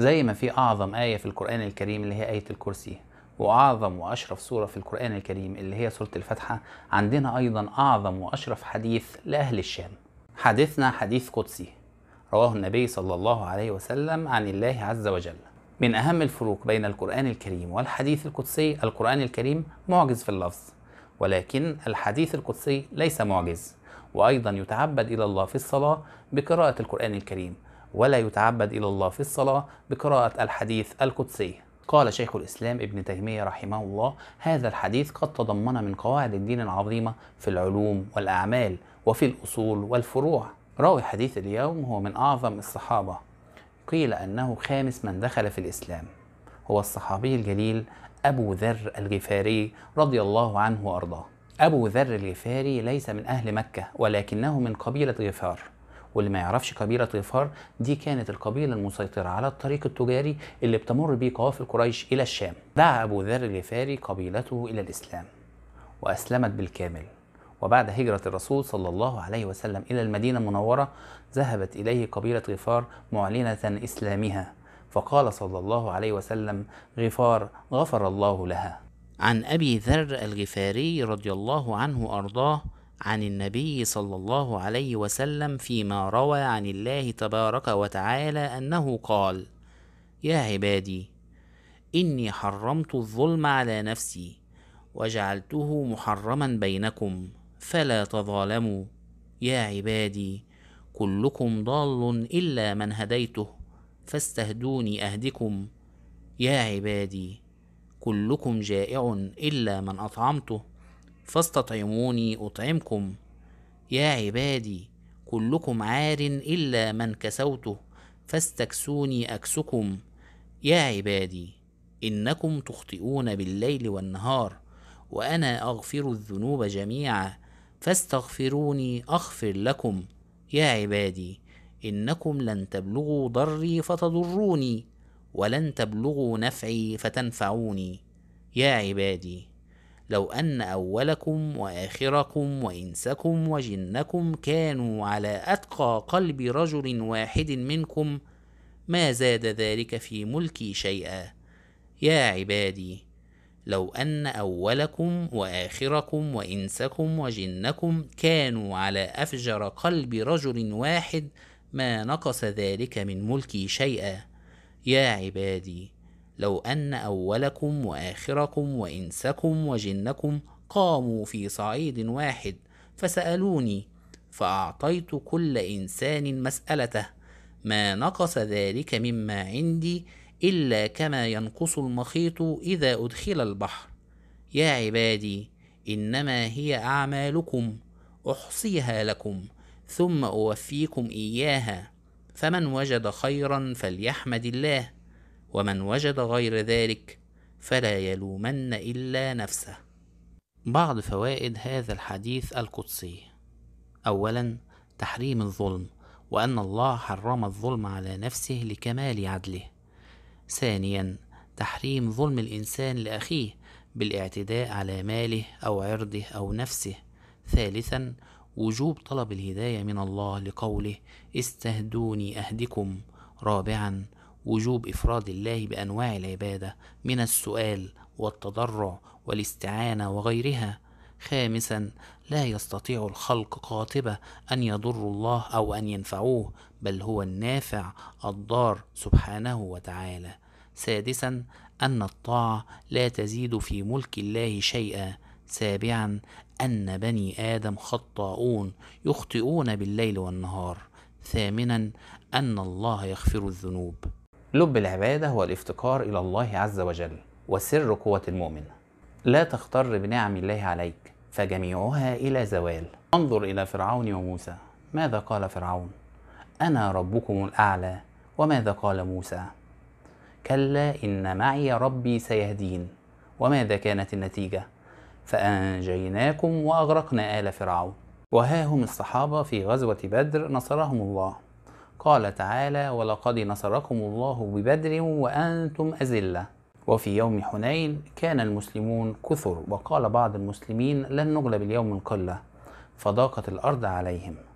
زي ما في أعظم آية في القرآن الكريم اللي هي آية الكرسي وأعظم وأشرف سورة في القرآن الكريم اللي هي سورة الفاتحة عندنا أيضا أعظم وأشرف حديث لأهل الشام حديثنا حديث قدسي رواه النبي صلى الله عليه وسلم عن الله عز وجل من أهم الفروق بين القرآن الكريم والحديث القدسي القرآن الكريم معجز في اللفظ ولكن الحديث القدسي ليس معجز وأيضا يتعبد إلى الله في الصلاة بقراءة القرآن الكريم ولا يتعبد إلى الله في الصلاة بقراءة الحديث القدسي قال شيخ الإسلام ابن تيمية رحمه الله هذا الحديث قد تضمن من قواعد الدين العظيمة في العلوم والأعمال وفي الأصول والفروع راوي حديث اليوم هو من أعظم الصحابة قيل أنه خامس من دخل في الإسلام هو الصحابي الجليل أبو ذر الغفاري رضي الله عنه وأرضاه أبو ذر الغفاري ليس من أهل مكة ولكنه من قبيلة غفار واللي ما يعرفش قبيله غفار دي كانت القبيله المسيطره على الطريق التجاري اللي بتمر بيه قوافل قريش الى الشام دعا ابو ذر الغفاري قبيلته الى الاسلام واسلمت بالكامل وبعد هجرة الرسول صلى الله عليه وسلم إلى المدينة المنورة ذهبت إليه قبيلة غفار معلنة إسلامها فقال صلى الله عليه وسلم غفار غفر الله لها عن أبي ذر الغفاري رضي الله عنه أرضاه عن النبي صلى الله عليه وسلم فيما روى عن الله تبارك وتعالى أنه قال: يا عبادي إني حرمت الظلم على نفسي وجعلته محرما بينكم فلا تظالموا يا عبادي كلكم ضال إلا من هديته فاستهدوني أهدكم يا عبادي كلكم جائع إلا من أطعمته فاستطعموني أطعمكم يا عبادي كلكم عار إلا من كسوته فاستكسوني أكسكم يا عبادي إنكم تخطئون بالليل والنهار وأنا أغفر الذنوب جميعا فاستغفروني أغفر لكم يا عبادي إنكم لن تبلغوا ضري فتضروني ولن تبلغوا نفعي فتنفعوني يا عبادي لو أن أولكم وآخركم وإنسكم وجنكم كانوا على أتقى قلب رجل واحد منكم ما زاد ذلك في ملكي شيئا يا عبادي لو أن أولكم وآخركم وإنسكم وجنكم كانوا على أفجر قلب رجل واحد ما نقص ذلك من ملكي شيئا يا عبادي لو أن أولكم وآخركم وإنسكم وجنكم قاموا في صعيد واحد فسألوني فأعطيت كل إنسان مسألته ما نقص ذلك مما عندي إلا كما ينقص المخيط إذا أدخل البحر يا عبادي إنما هي أعمالكم أحصيها لكم ثم أوفيكم إياها فمن وجد خيرا فليحمد الله ومن وجد غير ذلك فلا يلومن إلا نفسه بعض فوائد هذا الحديث القدسي أولا تحريم الظلم وأن الله حرم الظلم على نفسه لكمال عدله ثانيا تحريم ظلم الإنسان لأخيه بالاعتداء على ماله أو عرضه أو نفسه ثالثا وجوب طلب الهداية من الله لقوله استهدوني أهدكم رابعا وجوب إفراد الله بأنواع العبادة من السؤال والتضرع والاستعانة وغيرها خامسا لا يستطيع الخلق قاطبة أن يضروا الله أو أن ينفعوه بل هو النافع الضار سبحانه وتعالى سادسا أن الطاعة لا تزيد في ملك الله شيئا سابعا أن بني آدم خطاؤون يخطئون بالليل والنهار ثامنا أن الله يغفر الذنوب لب العبادة هو الافتقار إلى الله عز وجل وسر قوة المؤمن لا تختر بنعم الله عليك فجميعها إلى زوال انظر إلى فرعون وموسى ماذا قال فرعون أنا ربكم الأعلى وماذا قال موسى كلا إن معي ربي سيهدين وماذا كانت النتيجة فأنجيناكم وأغرقنا آل فرعون وها هم الصحابة في غزوة بدر نصرهم الله قال تعالى ولقد نصركم الله ببدر وأنتم أذلة وفي يوم حنين كان المسلمون كثر وقال بعض المسلمين لن نغلب اليوم القلة فضاقت الأرض عليهم